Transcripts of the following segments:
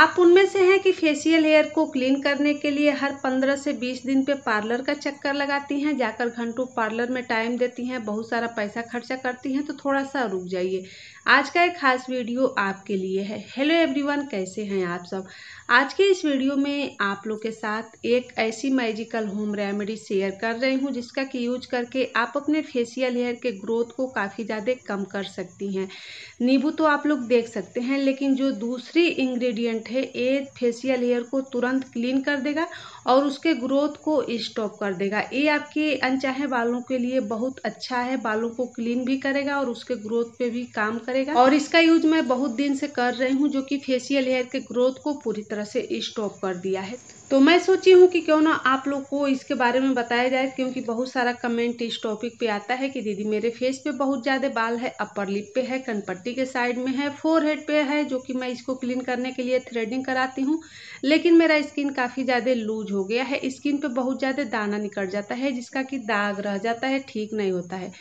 आप उनमें से हैं कि फेशियल हेयर को क्लीन करने के लिए हर 15 से 20 दिन पे पार्लर का चक्कर लगाती हैं जाकर घंटों पार्लर में टाइम देती हैं बहुत सारा पैसा खर्चा करती हैं तो थोड़ा सा रुक जाइए आज का एक खास वीडियो आपके लिए है हेलो एवरीवन कैसे हैं आप सब आज के इस वीडियो में आप लोग के साथ एक ऐसी मैजिकल होम रेमेडी शेयर कर रही हूँ जिसका कि यूज करके आप अपने फेशियल हेयर के ग्रोथ को काफ़ी ज़्यादा कम कर सकती हैं नींबू तो आप लोग देख सकते हैं लेकिन जो दूसरी इंग्रेडिएंट है ये फेशियल हेयर को तुरंत क्लीन कर देगा और उसके ग्रोथ को स्टॉप कर देगा ये आपके अनचाहे बालों के लिए बहुत अच्छा है बालों को क्लीन भी करेगा और उसके ग्रोथ पर भी काम करेगा और इसका यूज मैं बहुत दिन से कर रही हूँ जो कि फेशियल हेयर के ग्रोथ को पूरी तरह तरह से स्टॉप कर दिया है तो मैं सोची हूँ कि क्यों ना आप लोग को इसके बारे में बताया जाए क्योंकि बहुत सारा कमेंट इस टॉपिक पे आता है कि दीदी मेरे फेस पे बहुत ज़्यादा बाल है अपर लिप पे है कनपट्टी के साइड में है फोर हेड पे है जो कि मैं इसको क्लीन करने के लिए थ्रेडिंग कराती हूँ लेकिन मेरा स्किन काफ़ी ज़्यादा लूज हो गया है स्किन पर बहुत ज़्यादा दाना निकल जाता है जिसका कि दाग रह जाता है ठीक नहीं होता है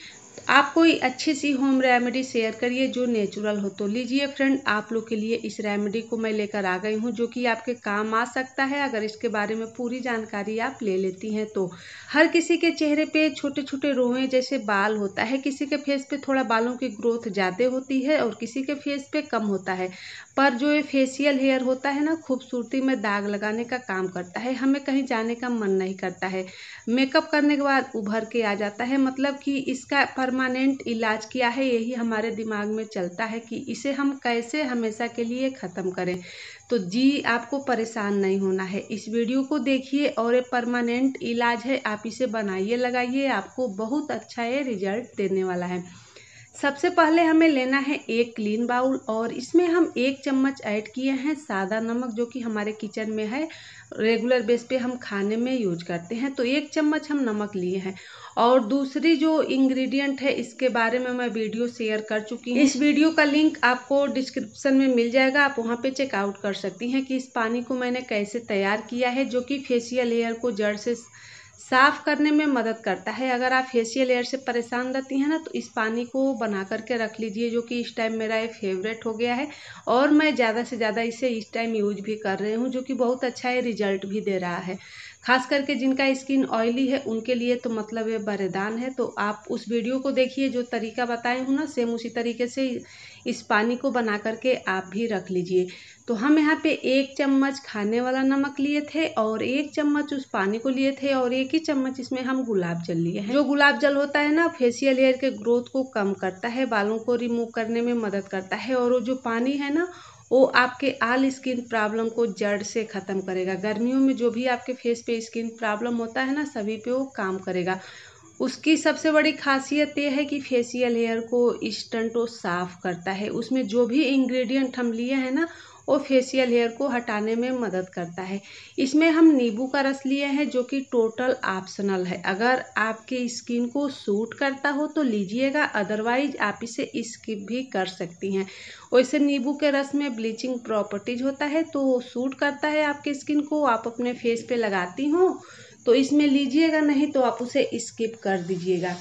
आप कोई अच्छी सी होम रेमेडी शेयर करिए जो नेचुरल हो तो लीजिए फ्रेंड आप लोग के लिए इस रेमेडी को मैं लेकर आ गई हूँ जो कि आपके काम आ सकता है अगर इसके बारे में पूरी जानकारी आप ले लेती हैं तो हर किसी के चेहरे पे छोटे छोटे रोएं जैसे बाल होता है किसी के फेस पे थोड़ा बालों की ग्रोथ ज़्यादा होती है और किसी के फेस पर कम होता है पर जो ये फेसियल हेयर होता है ना खूबसूरती में दाग लगाने का काम करता है हमें कहीं जाने का मन नहीं करता है मेकअप करने के बाद उभर के आ जाता है मतलब कि इसका परमानेंट इलाज किया है यही हमारे दिमाग में चलता है कि इसे हम कैसे हमेशा के लिए ख़त्म करें तो जी आपको परेशान नहीं होना है इस वीडियो को देखिए और ये परमानेंट इलाज है आप इसे बनाइए लगाइए आपको बहुत अच्छा ये रिजल्ट देने वाला है सबसे पहले हमें लेना है एक क्लीन बाउल और इसमें हम एक चम्मच ऐड किए हैं सादा नमक जो कि हमारे किचन में है रेगुलर बेस पे हम खाने में यूज करते हैं तो एक चम्मच हम नमक लिए हैं और दूसरी जो इंग्रेडिएंट है इसके बारे में मैं वीडियो शेयर कर चुकी हूँ इस वीडियो का लिंक आपको डिस्क्रिप्शन में मिल जाएगा आप वहाँ पे चेकआउट कर सकती हैं कि इस पानी को मैंने कैसे तैयार किया है जो कि फेशियल हेयर को जड़ से साफ़ करने में मदद करता है अगर आप फेशियल एयर से परेशान रहती हैं ना तो इस पानी को बना करके रख लीजिए जो कि इस टाइम मेरा ये फेवरेट हो गया है और मैं ज़्यादा से ज़्यादा इसे इस टाइम यूज भी कर रही हूँ जो कि बहुत अच्छा ये रिजल्ट भी दे रहा है खास करके जिनका स्किन ऑयली है उनके लिए तो मतलब ये बरेदान है तो आप उस वीडियो को देखिए जो तरीका बताए हूँ ना सेम उसी तरीके से इस पानी को बना करके आप भी रख लीजिए तो हम यहाँ पे एक चम्मच खाने वाला नमक लिए थे और एक चम्मच उस पानी को लिए थे और एक ही चम्मच इसमें हम गुलाब जल लिए हैं जो गुलाब जल होता है ना फेसियल हेयर के ग्रोथ को कम करता है बालों को रिमूव करने में मदद करता है और वो जो पानी है ना वो आपके आल स्किन प्रॉब्लम को जड़ से ख़त्म करेगा गर्मियों में जो भी आपके फेस पे स्किन प्रॉब्लम होता है ना सभी पे वो काम करेगा उसकी सबसे बड़ी खासियत ये है कि फेसियल हेयर को वो साफ़ करता है उसमें जो भी इंग्रेडिएंट हम लिए हैं ना वो फेसियल हेयर को हटाने में मदद करता है इसमें हम नींबू का रस लिए हैं जो कि टोटल ऑप्शनल है अगर आपके स्किन को सूट करता हो तो लीजिएगा अदरवाइज आप इसे स्किप भी कर सकती हैं वैसे नींबू के रस में ब्लीचिंग प्रॉपर्टीज होता है तो सूट करता है आपके स्किन को आप अपने फेस पे लगाती हूँ तो इसमें लीजिएगा नहीं तो आप उसे स्किप कर दीजिएगा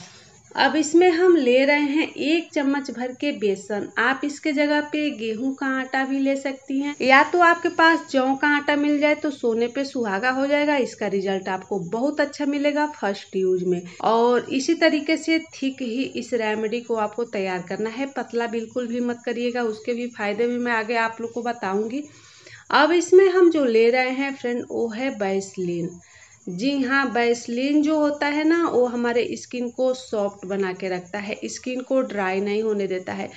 अब इसमें हम ले रहे हैं एक चम्मच भर के बेसन आप इसके जगह पे गेहूं का आटा भी ले सकती हैं या तो आपके पास जौ का आटा मिल जाए तो सोने पे सुहागा हो जाएगा इसका रिजल्ट आपको बहुत अच्छा मिलेगा फर्स्ट यूज में और इसी तरीके से ठीक ही इस रेमेडी को आपको तैयार करना है पतला बिल्कुल भी मत करिएगा उसके भी फायदे भी मैं आगे आप लोग को बताऊंगी अब इसमें हम जो ले रहे हैं फ्रेंड वो है बैसलिन जी हाँ बैसलिन जो होता है ना वो हमारे स्किन को सॉफ्ट बना के रखता है स्किन को ड्राई नहीं होने देता है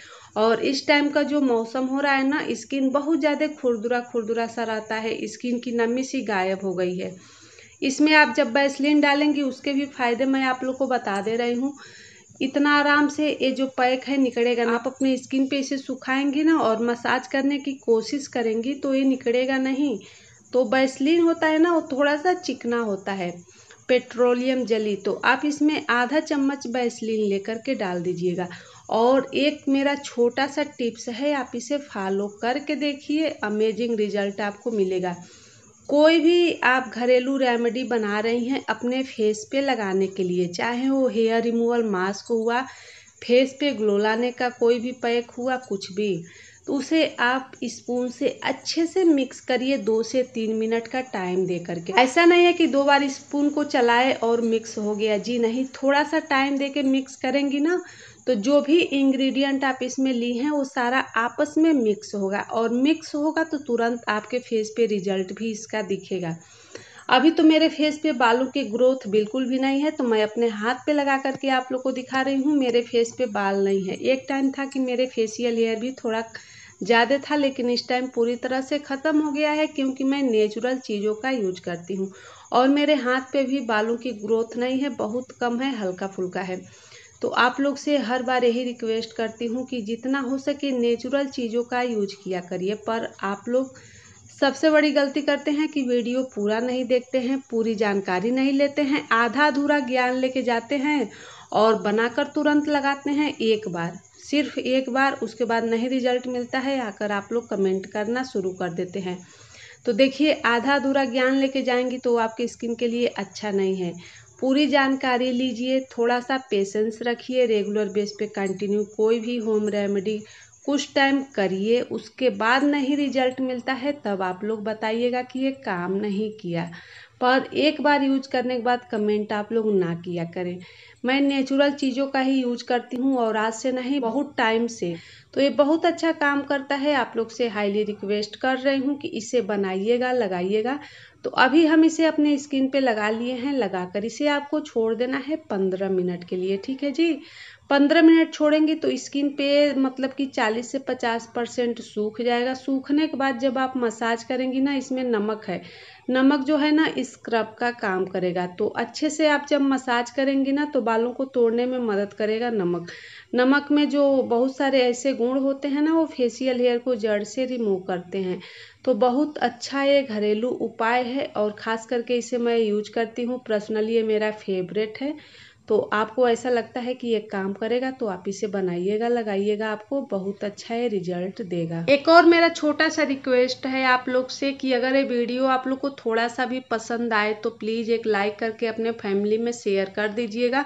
और इस टाइम का जो मौसम हो रहा है ना स्किन बहुत ज़्यादा खुरदुरा खुरदुरा सा रहता है स्किन की नमी सी गायब हो गई है इसमें आप जब बैसलिन डालेंगी उसके भी फ़ायदे मैं आप लोग को बता दे रही हूँ इतना आराम से ये जो पैक है निकलेगा ना आप अपने स्किन पे इसे सुखाएंगी ना और मसाज करने की कोशिश करेंगी तो ये निकलेगा नहीं तो बैसलिन होता है ना वो थोड़ा सा चिकना होता है पेट्रोलियम जली तो आप इसमें आधा चम्मच बैसलिन लेकर के डाल दीजिएगा और एक मेरा छोटा सा टिप्स है आप इसे फॉलो करके देखिए अमेजिंग रिजल्ट आपको मिलेगा कोई भी आप घरेलू रेमेडी बना रही हैं अपने फेस पे लगाने के लिए चाहे वो हेयर रिमूवल मास्क हुआ फेस पे ग्लो लाने का कोई भी पैक हुआ कुछ भी तो उसे आप स्पून से अच्छे से मिक्स करिए दो से तीन मिनट का टाइम दे करके ऐसा नहीं है कि दो बार स्पून को चलाए और मिक्स हो गया जी नहीं थोड़ा सा टाइम दे के मिक्स करेंगी ना तो जो भी इंग्रेडिएंट आप इसमें ली हैं वो सारा आपस में मिक्स होगा और मिक्स होगा तो तुरंत आपके फेस पे रिजल्ट भी इसका दिखेगा अभी तो मेरे फेस पे बालों की ग्रोथ बिल्कुल भी नहीं है तो मैं अपने हाथ पे लगा करके आप लोग को दिखा रही हूँ मेरे फेस पे बाल नहीं है एक टाइम था कि मेरे फेसियल हेयर भी थोड़ा ज़्यादा था लेकिन इस टाइम पूरी तरह से ख़त्म हो गया है क्योंकि मैं नेचुरल चीज़ों का यूज करती हूँ और मेरे हाथ पे भी बालों की ग्रोथ नहीं है बहुत कम है हल्का फुल्का है तो आप लोग से हर बार यही रिक्वेस्ट करती हूँ कि जितना हो सके नेचुरल चीज़ों का यूज किया करिए पर आप लोग सबसे बड़ी गलती करते हैं कि वीडियो पूरा नहीं देखते हैं पूरी जानकारी नहीं लेते हैं आधा अधूरा ज्ञान लेके जाते हैं और बनाकर तुरंत लगाते हैं एक बार सिर्फ एक बार उसके बाद नहीं रिजल्ट मिलता है आकर आप लोग कमेंट करना शुरू कर देते हैं तो देखिए आधा अधूरा ज्ञान लेके जाएंगी तो आपकी स्किन के लिए अच्छा नहीं है पूरी जानकारी लीजिए थोड़ा सा पेशेंस रखिए रेगुलर बेस पे कंटिन्यू कोई भी होम रेमेडी कुछ टाइम करिए उसके बाद नहीं रिजल्ट मिलता है तब आप लोग बताइएगा कि ये काम नहीं किया पर एक बार यूज करने के बाद कमेंट आप लोग ना किया करें मैं नेचुरल चीज़ों का ही यूज करती हूँ और आज से नहीं बहुत टाइम से तो ये बहुत अच्छा काम करता है आप लोग से हाईली रिक्वेस्ट कर रही हूँ कि इसे बनाइएगा लगाइएगा तो अभी हम इसे अपने स्किन पे लगा लिए हैं लगाकर इसे आपको छोड़ देना है पंद्रह मिनट के लिए ठीक है जी पंद्रह मिनट छोड़ेंगे तो स्किन पे मतलब कि चालीस से पचास परसेंट सूख जाएगा सूखने के बाद जब आप मसाज करेंगी ना इसमें नमक है नमक जो है ना स्क्रब का काम करेगा तो अच्छे से आप जब मसाज करेंगी ना तो बालों को तोड़ने में मदद करेगा नमक नमक में जो बहुत सारे ऐसे गुण होते हैं ना वो फेशियल हेयर को जड़ से रिमूव करते हैं तो बहुत अच्छा ये घरेलू उपाय है और ख़ास करके इसे मैं यूज करती हूँ पर्सनली ये मेरा फेवरेट है तो आपको ऐसा लगता है कि ये काम करेगा तो आप इसे बनाइएगा लगाइएगा आपको बहुत अच्छा ये रिजल्ट देगा एक और मेरा छोटा सा रिक्वेस्ट है आप लोग से कि अगर ये वीडियो आप लोग को थोड़ा सा भी पसंद आए तो प्लीज़ एक लाइक करके अपने फैमिली में शेयर कर दीजिएगा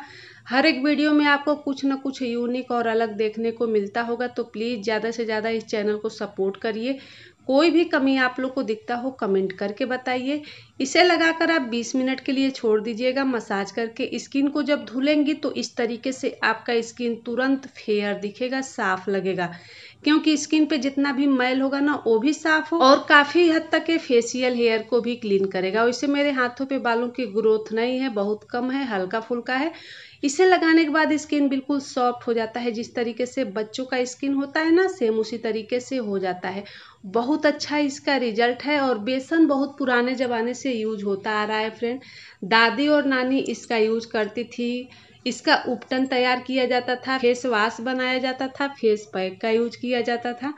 हर एक वीडियो में आपको कुछ ना कुछ यूनिक और अलग देखने को मिलता होगा तो प्लीज़ ज़्यादा से ज़्यादा इस चैनल को सपोर्ट करिए कोई भी कमी आप लोग को दिखता हो कमेंट करके बताइए इसे लगाकर आप 20 मिनट के लिए छोड़ दीजिएगा मसाज करके स्किन को जब धुलेंगी तो इस तरीके से आपका स्किन तुरंत फेयर दिखेगा साफ लगेगा क्योंकि स्किन पे जितना भी मैल होगा ना वो भी साफ हो और काफ़ी हद तक के फेशियल हेयर को भी क्लीन करेगा वैसे मेरे हाथों पे बालों की ग्रोथ नहीं है बहुत कम है हल्का फुल्का है इसे लगाने के बाद स्किन बिल्कुल सॉफ्ट हो जाता है जिस तरीके से बच्चों का स्किन होता है ना सेम उसी तरीके से हो जाता है बहुत अच्छा इसका रिजल्ट है और बेसन बहुत पुराने ज़माने से यूज होता आ रहा है फ्रेंड दादी और नानी इसका यूज करती थी इसका उपटन तैयार किया जाता था फेस वाश बनाया जाता था फेस पैक का यूज किया जाता था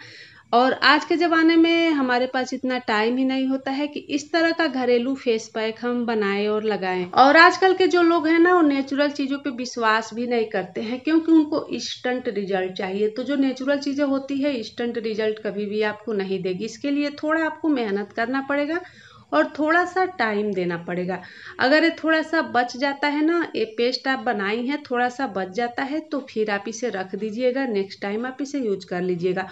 और आज के ज़माने में हमारे पास इतना टाइम ही नहीं होता है कि इस तरह का घरेलू फेस पैक हम बनाएं और लगाएं और आजकल के जो लोग हैं ना वो नेचुरल चीज़ों पे विश्वास भी नहीं करते हैं क्योंकि उनको इंस्टेंट रिजल्ट चाहिए तो जो नेचुरल चीज़ें होती है इंस्टेंट रिजल्ट कभी भी आपको नहीं देगी इसके लिए थोड़ा आपको मेहनत करना पड़ेगा और थोड़ा सा टाइम देना पड़ेगा अगर ये थोड़ा सा बच जाता है ना ये पेस्ट आप बनाई हैं थोड़ा सा बच जाता है तो फिर आप इसे रख दीजिएगा नेक्स्ट टाइम आप इसे यूज कर लीजिएगा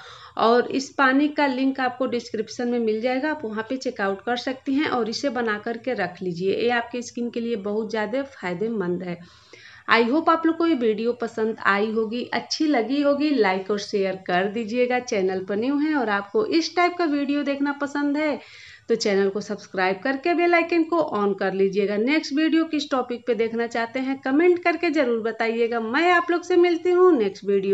और इस पानी का लिंक आपको डिस्क्रिप्शन में मिल जाएगा आप वहाँ पर चेकआउट कर सकती हैं और इसे बना करके रख लीजिए ये आपके स्किन के लिए बहुत ज़्यादा फायदेमंद है आई होप आप लोग को ये वीडियो पसंद आई होगी अच्छी लगी होगी लाइक और शेयर कर दीजिएगा चैनल पर न्यू है और आपको इस टाइप का वीडियो देखना पसंद है तो चैनल को सब्सक्राइब करके बेल आइकन को ऑन कर लीजिएगा नेक्स्ट वीडियो किस टॉपिक पे देखना चाहते हैं कमेंट करके ज़रूर बताइएगा मैं आप लोग से मिलती हूँ नेक्स्ट वीडियो